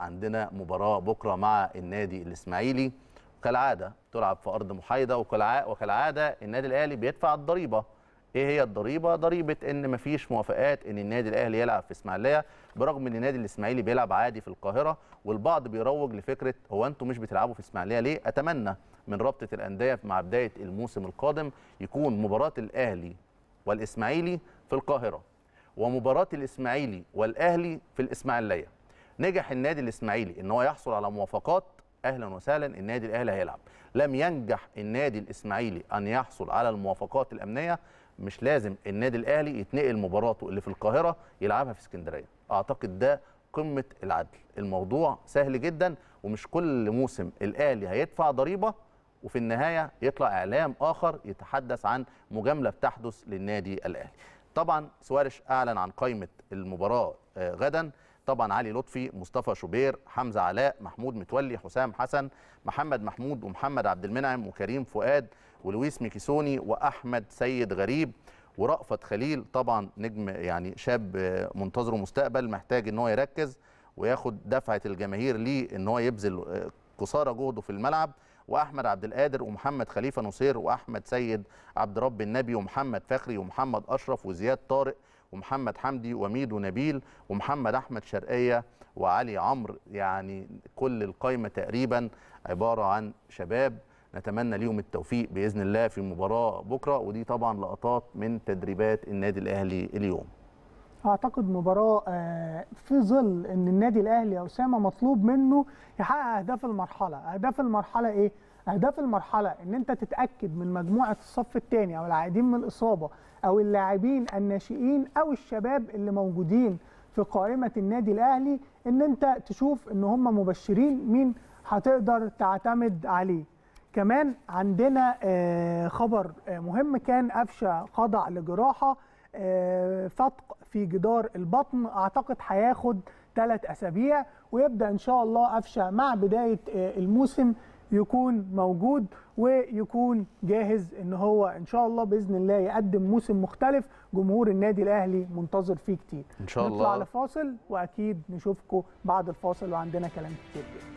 عندنا مباراه بكره مع النادي الاسماعيلي كالعاده تلعب في ارض محايده وكالعاده النادي الاهلي بيدفع الضريبه ايه هي الضريبه ضريبه ان مفيش موافقات ان النادي الاهلي يلعب في اسماعيليه برغم ان النادي الاسماعيلي بيلعب عادي في القاهره والبعض بيروج لفكره هو انتم مش بتلعبوا في اسماعيليه ليه اتمنى من رابطه الانديه مع بدايه الموسم القادم يكون مباراه الاهلي والاسماعيلي في القاهره ومباراه الاسماعيلي والاهلي في الاسماعيليه نجح النادي الاسماعيلي ان هو يحصل على موافقات اهلا وسهلا النادي الاهلي هيلعب لم ينجح النادي الاسماعيلي ان يحصل على الموافقات الامنيه مش لازم النادي الاهلي يتنقل مباراته اللي في القاهره يلعبها في اسكندريه اعتقد ده قمه العدل الموضوع سهل جدا ومش كل موسم الاهلي هيدفع ضريبه وفي النهايه يطلع اعلام اخر يتحدث عن مجامله بتحدث للنادي الاهلي طبعا سوارش اعلن عن قائمه المباراه آه، غدا طبعا علي لطفي مصطفى شوبير حمزه علاء محمود متولي حسام حسن محمد محمود ومحمد عبد المنعم وكريم فؤاد ولويس ميكيسوني واحمد سيد غريب ورأفت خليل طبعا نجم يعني شاب منتظره مستقبل محتاج ان هو يركز وياخد دفعه الجماهير ليه ان هو يبذل قصارى جهده في الملعب واحمد عبد القادر ومحمد خليفه نصير واحمد سيد عبد رب النبي ومحمد فخري ومحمد اشرف وزياد طارق ومحمد حمدي وميدو نبيل ومحمد احمد شرقيه وعلي عمرو يعني كل القايمه تقريبا عباره عن شباب نتمنى ليهم التوفيق باذن الله في مباراه بكره ودي طبعا لقطات من تدريبات النادي الاهلي اليوم اعتقد مباراه آه، في ظل ان النادي الاهلي يا اسامه مطلوب منه يحقق اهداف المرحله اهداف المرحله ايه اهداف المرحله ان انت تتاكد من مجموعه الصف الثاني او العائدين من الاصابه او اللاعبين الناشئين او الشباب اللي موجودين في قائمه النادي الاهلي ان انت تشوف ان هم مبشرين مين هتقدر تعتمد عليه كمان عندنا آه، خبر آه، مهم كان قفشه خضع لجراحه آه، فتق في جدار البطن اعتقد هياخد ثلاث اسابيع ويبدا ان شاء الله قفشه مع بدايه آه، الموسم يكون موجود ويكون جاهز ان هو ان شاء الله باذن الله يقدم موسم مختلف جمهور النادي الاهلي منتظر فيه كتير ان شاء الله نطلع لفاصل واكيد نشوفكم بعد الفاصل وعندنا كلام كتير جدا